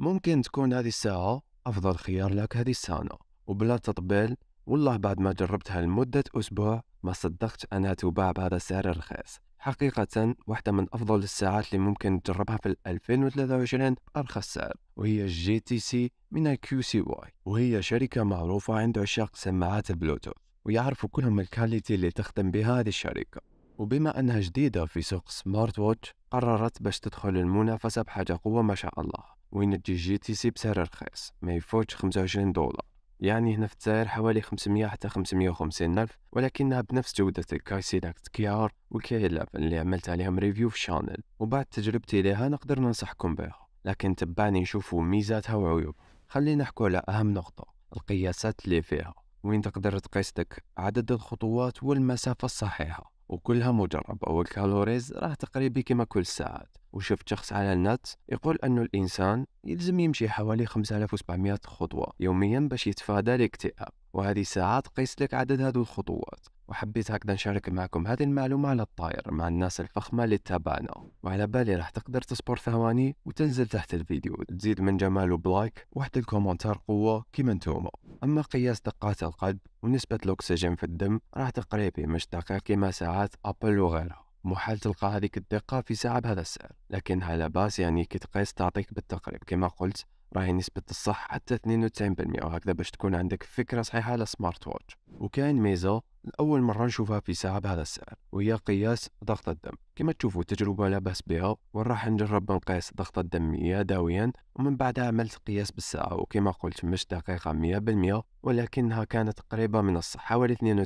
ممكن تكون هذه الساعة أفضل خيار لك هذه السنة وبلا تطبيل والله بعد ما جربتها لمدة أسبوع ما صدقت أنها تباع بهذا السعر الرخيص حقيقة واحدة من أفضل الساعات اللي ممكن تجربها في 2023 بأرخص سعر وهي جي تي سي من الكيو سي واي وهي شركة معروفة عند عشاق سماعات البلوتوث ويعرفوا كلهم الكاليتي اللي تخدم بها هذه الشركة وبما أنها جديدة في سوق سمارت ووتش قررت باش تدخل المنافسة بحاجة قوة ما شاء الله وين تجي جي تي سي بسعر رخيص ما يفوتش 25 دولار يعني هنا في الجزائر حوالي 500 حتى 550 ألف ولكنها بنفس جودة الكاي سيلكت كي ار وكي 11 اللي عملت عليهم ريفيو في شانل وبعد تجربتي لها نقدر ننصحكم بها لكن تبعني نشوفوا ميزاتها وعيوبها خلينا نحكوا على أهم نقطة القياسات اللي فيها وين تقدر تقيس عدد الخطوات والمسافة الصحيحة وكلها مجربة والكالوريز راه تقريبا كما كل ساعات وشفت شخص على النت يقول أنه الإنسان يلزم يمشي حوالي 5700 خطوة يوميا باش يتفادى الاكتئاب وهذه ساعات قيس لك عدد هذه الخطوات وحبيت هكذا نشارك معكم هذه المعلومة على الطائر مع الناس الفخمة اللي تابعنا وعلى بالي راح تقدر تصبر ثواني وتنزل تحت الفيديو تزيد من جماله بلايك وحتى الكومنتار قوة كيما نتوما أما قياس دقات القلب ونسبة الأكسجين في الدم راح تقريبي مش دقيق كيما ساعات أبل وغيرها محال تلقى هذيك الدقة في ساعة بهذا السعر لكن هلا لاباس يعني كي تقيس تعطيك بالتقريب كما قلت راهي نسبة الصح حتى 92% وهكذا باش تكون عندك فكرة صحيحة على سمارت ووتش وكاين ميزة أول مرة نشوفها في ساعة بهذا السعر وهي قياس ضغط الدم كما تشوفوا تجربة لا بأس بها وراح نجرب نقيس ضغط الدم يدويا ومن بعدها عملت قياس بالساعة وكما قلت مش دقيقة 100% ولكنها كانت قريبة من الصح حوالي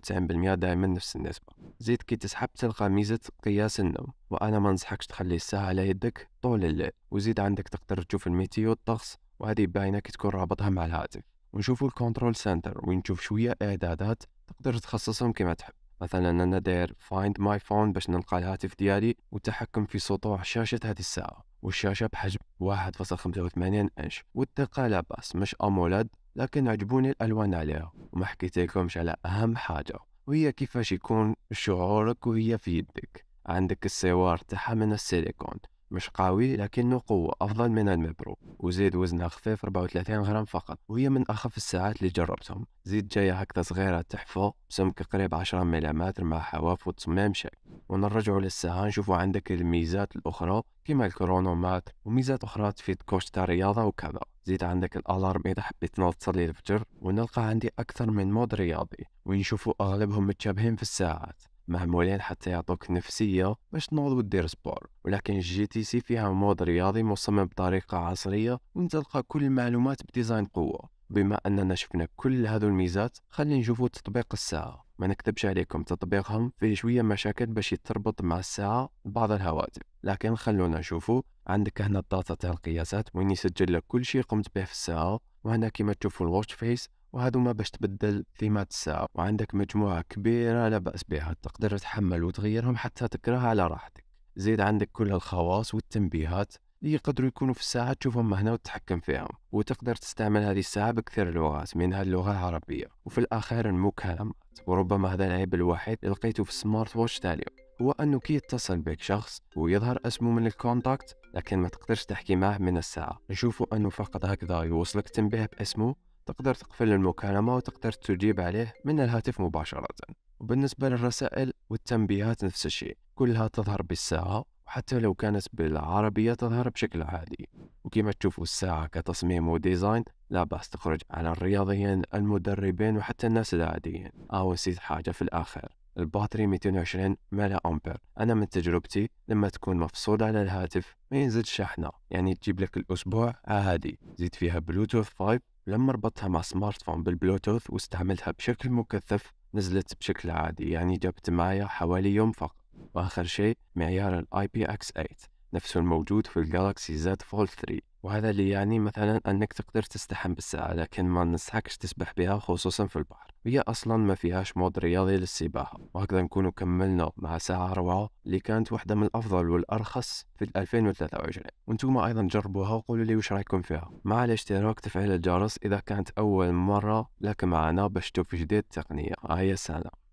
92% دائما نفس النسبة زيد كي تسحب تلقى ميزة قياس النوم وأنا ما ننصحكش تخلي الساعة على يدك طول الليل وزيد عندك تقدر تشوف الميتيو الطقس وهذه باينة كي تكون رابطها مع الهاتف ونشوفوا الكنترول سنتر ونشوف شوية اعدادات تقدر تخصصهم كما تحب مثلا انا داير فايند ماي فون باش نلقى الهاتف ديالي والتحكم في سطوع شاشة هذه الساعة والشاشة بحجم 1.85 انش والدقة لا باس مش أمولد لكن عجبوني الالوان عليها وما حكيت لكمش على اهم حاجة وهي كيفاش يكون شعورك وهي في يدك عندك السوار تاعها من السيليكون مش قوي لكنه قوة أفضل من المبرو وزيد وزنها خفيف 34 غرام فقط وهي من أخف الساعات اللي جربتهم زيد جاية هكذا صغيرة تحفو بسمك قريب 10 ملم مع حواف وتصميم شك ونرجع للساعة نشوفوا عندك الميزات الأخرى كما الكرونومتر وميزات أخرى تفيد كوشتا رياضة وكذا زيد عندك الألارم إذا حبيت نوض تصلي الفجر ونلقى عندي أكثر من مود رياضي ونشوفوا أغلبهم متشابهين في الساعات معمولين حتى يعطوك نفسية باش تنوض ودير سبور ولكن الجي تي سي فيها مود رياضي مصمم بطريقة عصرية وانت تلقى كل المعلومات بديزاين قوة بما اننا شفنا كل هذو الميزات خلينا نشوفوا تطبيق الساعة ما نكتبش عليكم تطبيقهم فيه شوية مشاكل باش يتربط مع الساعة بعض الهواتف لكن خلونا نشوفوا عندك هنا الداتا تاع القياسات وين يسجل لك كل شيء قمت به في الساعة وهنا كيما تشوفوا الواتش فيس وهذا ما باش تبدل ثيمات الساعة وعندك مجموعة كبيرة لا بأس بها تقدر تحمل وتغيرهم حتى تكرهها على راحتك زيد عندك كل الخواص والتنبيهات اللي يقدروا يكونوا في الساعة تشوفهم هنا وتتحكم فيهم وتقدر تستعمل هذه الساعة بكثير اللغات منها اللغة العربية وفي الأخير المكالمات وربما هذا العيب الوحيد اللي لقيته في السمارت ووتش تالي هو أنه كي يتصل بك شخص ويظهر اسمه من الكونتاكت لكن ما تقدرش تحكي معه من الساعة نشوفه أنه فقط هكذا يوصلك تنبيه باسمه تقدر تقفل المكالمة وتقدر تجيب عليه من الهاتف مباشرة وبالنسبة للرسائل والتنبيهات نفس الشيء كلها تظهر بالساعة وحتى لو كانت بالعربية تظهر بشكل عادي وكما تشوفوا الساعة كتصميم وديزاين لا بأس تخرج على الرياضيين المدربين وحتى الناس العاديين أو آه، نسيت حاجة في الآخر الباتري 220 ملا أمبير أنا من تجربتي لما تكون مفصولة على الهاتف ما ينزل شحنه يعني تجيب لك الأسبوع عادي زيد فيها بلوتوث 5 لما ربطتها مع سمارت فون بالبلوتوث واستعملتها بشكل مكثف نزلت بشكل عادي يعني جابت معايا حوالي يوم فقط وآخر شيء معيار ال IPX8 نفسه الموجود في الجالاكسي زاد فول 3 وهذا اللي يعني مثلا أنك تقدر تستحم بالساعة لكن ما ننصحكش تسبح بها خصوصا في البحر هي أصلا ما فيهاش مود رياضي للسباحة وهكذا نكونوا كملنا مع ساعة روعة اللي كانت واحدة من الأفضل والأرخص في 2023 وانتم أيضا جربوها وقولوا لي وش رأيكم فيها مع الاشتراك تفعيل الجرس إذا كانت أول مرة لك معنا باش تشوف جديد التقنية هيا سلام